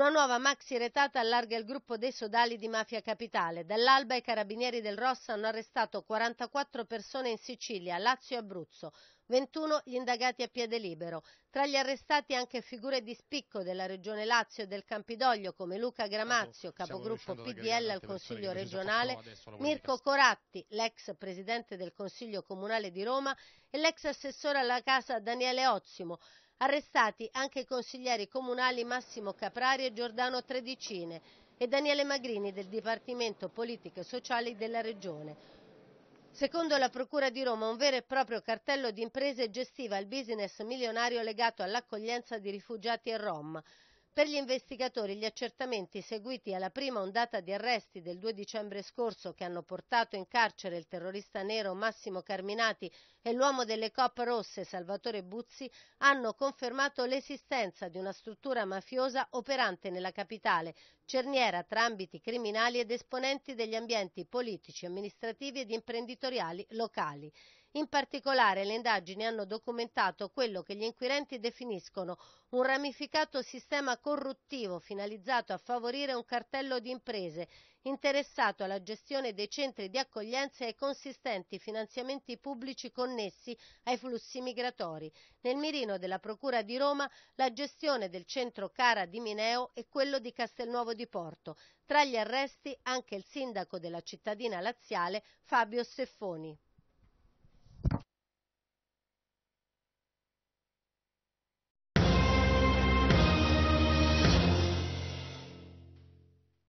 Una nuova maxi retata allarga il gruppo dei sodali di Mafia Capitale. Dall'alba i carabinieri del Rossa hanno arrestato 44 persone in Sicilia, Lazio e Abruzzo. 21 gli indagati a piede libero. Tra gli arrestati anche figure di spicco della Regione Lazio e del Campidoglio come Luca Gramazio, capogruppo PDL al Consiglio regionale, Mirko Coratti, l'ex presidente del Consiglio Comunale di Roma e l'ex assessore alla Casa Daniele Ozzimo. Arrestati anche i consiglieri comunali Massimo Caprari e Giordano Tredicine e Daniele Magrini del Dipartimento Politiche Sociali della Regione. Secondo la Procura di Roma, un vero e proprio cartello di imprese gestiva il business milionario legato all'accoglienza di rifugiati e rom, per gli investigatori gli accertamenti seguiti alla prima ondata di arresti del 2 dicembre scorso che hanno portato in carcere il terrorista nero Massimo Carminati e l'uomo delle Cop Rosse Salvatore Buzzi hanno confermato l'esistenza di una struttura mafiosa operante nella capitale, cerniera tra ambiti criminali ed esponenti degli ambienti politici, amministrativi ed imprenditoriali locali. In particolare le indagini hanno documentato quello che gli inquirenti definiscono un ramificato sistema corruttivo finalizzato a favorire un cartello di imprese interessato alla gestione dei centri di accoglienza e consistenti finanziamenti pubblici connessi ai flussi migratori. Nel mirino della Procura di Roma la gestione del centro Cara di Mineo e quello di Castelnuovo di Porto. Tra gli arresti anche il sindaco della cittadina laziale Fabio Seffoni.